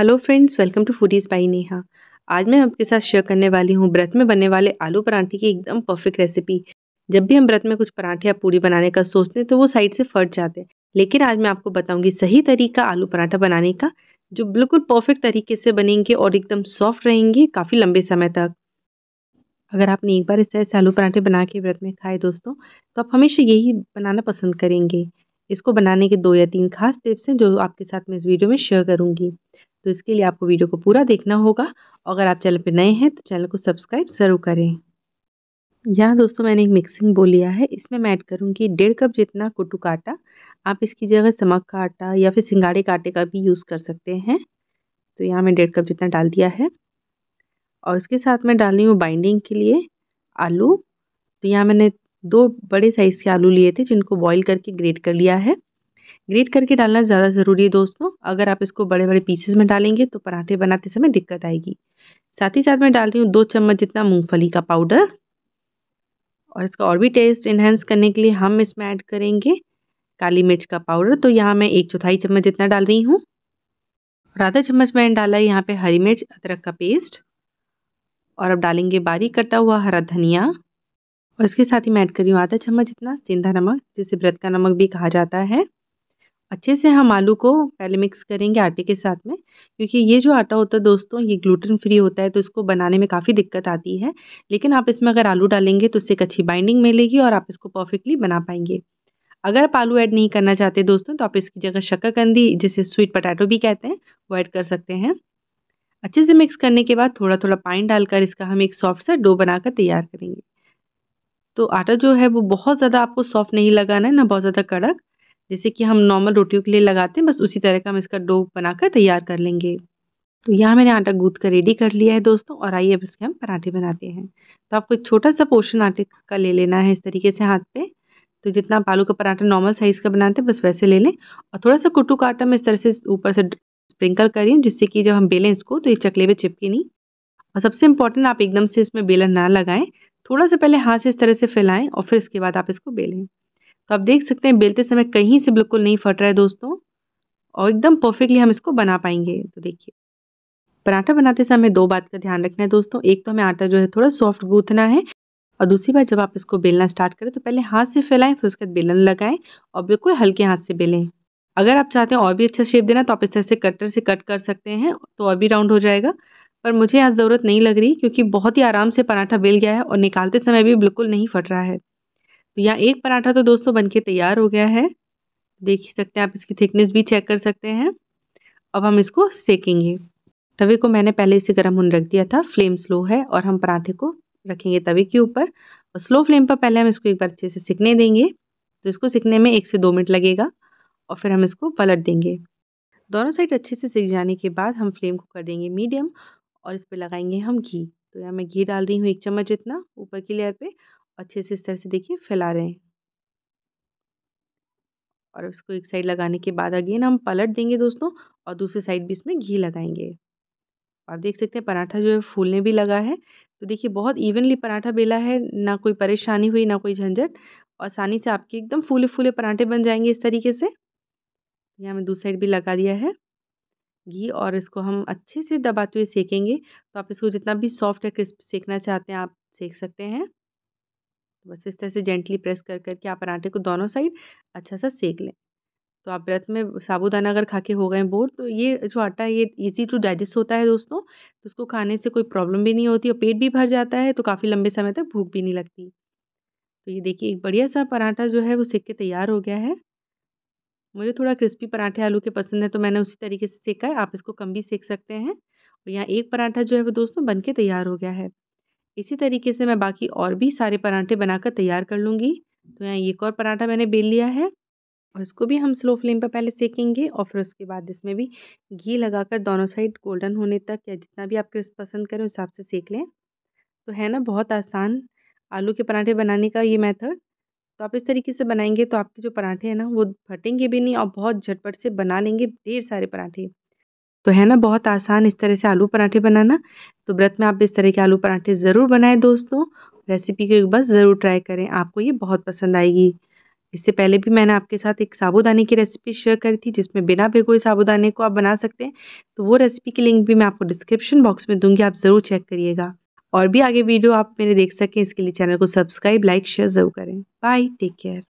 hello friends welcome to foodies by Neha आज मैं आपके साथ शेयर करने वाली हूँ व्रत में बनने वाले आलू परांठे की एकदम परफेक्ट रेसिपी जब भी हम व्रत में कुछ परांठे या पूड़ी बनाने का सोचते हैं तो वो साइड से फट जाते हैं लेकिन आज मैं आपको बताऊंगी सही तरीका आलू पराठा बनाने का जो बिल्कुल परफेक्ट तरीके से बनेंगे और एकदम सॉफ्ट रहेंगे काफ़ी लंबे समय तक अगर आपने एक बार इस तरह से आलू पराठे बना के व्रत में खाए दोस्तों तो आप हमेशा यही बनाना पसंद करेंगे इसको बनाने के दो या तीन खास टिप्स हैं जो आपके साथ मैं इस वीडियो में शेयर करूँगी तो इसके लिए आपको वीडियो को पूरा देखना होगा अगर आप चैनल पर नए हैं तो चैनल को सब्सक्राइब ज़रूर करें यहाँ दोस्तों मैंने एक मिक्सिंग बोल लिया है इसमें मैं ऐड करूँगी डेढ़ कप जितना कुटू का आटा आप इसकी जगह समक का आटा या फिर सिंगाड़े का आटे का भी यूज़ कर सकते हैं तो यहाँ मैं डेढ़ कप जितना डाल दिया है और इसके साथ मैं डाल रही हूँ बाइंडिंग के लिए आलू तो यहाँ मैंने दो बड़े साइज़ के आलू लिए थे जिनको बॉईल करके ग्रेट कर लिया है ग्रेट करके डालना ज़्यादा ज़रूरी है दोस्तों अगर आप इसको बड़े बड़े पीसेस में डालेंगे तो पराठे बनाते समय दिक्कत आएगी साथ ही साथ मैं डाल रही हूँ दो चम्मच जितना मूँगफली का पाउडर और इसका और भी टेस्ट इन्हेंस करने के लिए हम इसमें ऐड करेंगे काली मिर्च का पाउडर तो यहाँ मैं एक चौथाई चम्मच जितना डाल रही हूँ और आधा चम्मच मैंने डाला है यहाँ पर हरी मिर्च अदरक का पेस्ट और अब डालेंगे बारीक कटा हुआ हरा धनिया और इसके साथ ही मैं ऐड कर रही हूँ आधा चम्मच जितना सेंधा नमक जिसे व्रत का नमक भी कहा जाता है अच्छे से हम आलू को पहले मिक्स करेंगे आटे के साथ में क्योंकि ये जो आटा होता है दोस्तों ये ग्लूटेन फ्री होता है तो इसको बनाने में काफ़ी दिक्कत आती है लेकिन आप इसमें अगर आलू डालेंगे तो इससे एक अच्छी बाइंडिंग मिलेगी और आप इसको परफेक्टली बना पाएंगे अगर आप आलू ऐड नहीं करना चाहते दोस्तों तो आप इसकी जगह शक्करकंदी जिसे स्वीट पटाटो भी कहते हैं वो ऐड कर सकते हैं अच्छे से मिक्स करने के बाद थोड़ा थोड़ा पानी डालकर इसका हम एक सॉफ्ट सा डो बनाकर तैयार करेंगे तो आटा जो है वो बहुत ज़्यादा आपको सॉफ्ट नहीं लगाना है ना बहुत ज़्यादा कड़क जैसे कि हम नॉर्मल रोटियों के लिए लगाते हैं बस उसी तरह का हम इसका डो बनाकर तैयार कर लेंगे तो यहाँ मैंने आटा गूंथ कर रेडी कर लिया है दोस्तों और आइए अब इसके हम पराठे बनाते हैं तो आपको एक छोटा सा पोर्शन आटे का ले लेना है इस तरीके से हाथ पे तो जितना आप आलू का पराठा नॉर्मल साइज़ का बनाते हैं बस वैसे ले लें और थोड़ा सा कुटू का आटा मैं इस तरह से ऊपर से स्प्रिंकल करें जिससे कि जब हम बेलें इसको तो ये चकले पर चिपके नहीं और सबसे इंपॉर्टेंट आप एकदम से इसमें बेलन ना लगाएं थोड़ा सा पहले हाथ से इस तरह से फैलाएं और फिर इसके बाद आप इसको बेलें तो आप देख सकते हैं बेलते समय कहीं से बिल्कुल नहीं फट रहा है दोस्तों और एकदम परफेक्टली हम इसको बना पाएंगे तो देखिए पराठा बनाते समय हमें दो बात का ध्यान रखना है दोस्तों एक तो हमें आटा जो है थोड़ा सॉफ्ट गूंथना है और दूसरी बात जब आप इसको बेलना स्टार्ट करें तो पहले हाथ से फैलाएं फिर उसके बाद बेलन लगाएं और बिल्कुल हल्के हाथ से बेलें अगर आप चाहते हैं और भी अच्छा शेप देना तो आप इस तरह से कटर से कट कर सकते हैं तो और भी राउंड हो जाएगा पर मुझे यहाँ ज़रूरत नहीं लग रही क्योंकि बहुत ही आराम से पराठा बेल गया है और निकालते समय भी बिल्कुल नहीं फट रहा है तो यहाँ एक पराठा तो दोस्तों बनके तैयार हो गया है देख ही सकते हैं आप इसकी थिकनेस भी चेक कर सकते हैं अब हम इसको सेकेंगे तवे को मैंने पहले इसे गर्म होने रख दिया था फ्लेम स्लो है और हम पराठे को रखेंगे तवे के ऊपर और स्लो फ्लेम पर पहले हम इसको एक बार अच्छे से सिकने देंगे तो इसको सिकने में एक से दो मिनट लगेगा और फिर हम इसको पलट देंगे दोनों साइड अच्छे से सिक जाने के बाद हम फ्लेम को कर देंगे मीडियम और इस पर लगाएंगे हम घी तो यहाँ मैं घी डाल रही हूँ एक चम्मच जितना ऊपर की लेयर पे अच्छे से इस तरह से देखिए फैला रहे हैं और इसको एक साइड लगाने के बाद अगेन हम पलट देंगे दोस्तों और दूसरी साइड भी इसमें घी लगाएंगे और देख सकते हैं पराठा जो है फूलने भी लगा है तो देखिए बहुत इवनली पराठा बेला है ना कोई परेशानी हुई ना कोई झंझट आसानी से आपके एकदम फूले फूले पराठे बन जाएंगे इस तरीके से यहाँ हमें दूसरी साइड भी लगा दिया है घी और इसको हम अच्छे से दबाते हुए सेकेंगे तो आप इसको जितना भी सॉफ्ट या क्रिस्प सेकना चाहते हैं आप सेक सकते हैं बस इस तरह से जेंटली प्रेस कर करके आप पराठे को दोनों साइड अच्छा सा सेक लें तो आप व्रत में साबूदाना अगर खा के हो गए बोर तो ये जो आटा है ये ईजी टू डाइजेस्ट होता है दोस्तों तो उसको खाने से कोई प्रॉब्लम भी नहीं होती और पेट भी भर जाता है तो काफ़ी लंबे समय तक भूख भी नहीं लगती तो ये देखिए एक बढ़िया सा पराठा जो है वो सेक के तैयार हो गया है मुझे थोड़ा क्रिस्पी पराठे आलू के पसंद है तो मैंने उसी तरीके से सेका है आप इसको कम भी सेक सकते हैं और यहाँ एक पराठा जो है वो दोस्तों बन के तैयार हो गया है इसी तरीके से मैं बाकी और भी सारे पराठे बनाकर तैयार कर लूँगी तो यहाँ एक और पराठा मैंने बेल लिया है और इसको भी हम स्लो फ्लेम पर पहले सेकेंगे और फिर उसके बाद इसमें भी घी लगाकर दोनों साइड गोल्डन होने तक या जितना भी आप क्रिस्प पसंद करें उस हिसाब से सेक लें तो है ना बहुत आसान आलू के पराठे बनाने का ये मेथड तो आप इस तरीके से बनाएंगे तो आपके जो पराठे हैं ना वो फटेंगे भी नहीं और बहुत झटपट से बना लेंगे ढेर सारे पराठे तो है ना बहुत आसान इस तरह से आलू पराठे बनाना तो व्रत में आप इस तरह के आलू पराठे ज़रूर बनाएं दोस्तों रेसिपी के बार ज़रूर ट्राई करें आपको ये बहुत पसंद आएगी इससे पहले भी मैंने आपके साथ एक साबुदाने की रेसिपी शेयर करी थी जिसमें बिना भिगोए साबुदाने को आप बना सकते हैं तो वो रेसिपी की लिंक भी मैं आपको डिस्क्रिप्शन बॉक्स में दूंगी आप ज़रूर चेक करिएगा और भी आगे वीडियो आप मेरे देख सकें इसके लिए चैनल को सब्सक्राइब लाइक शेयर ज़रूर करें बाय टेक केयर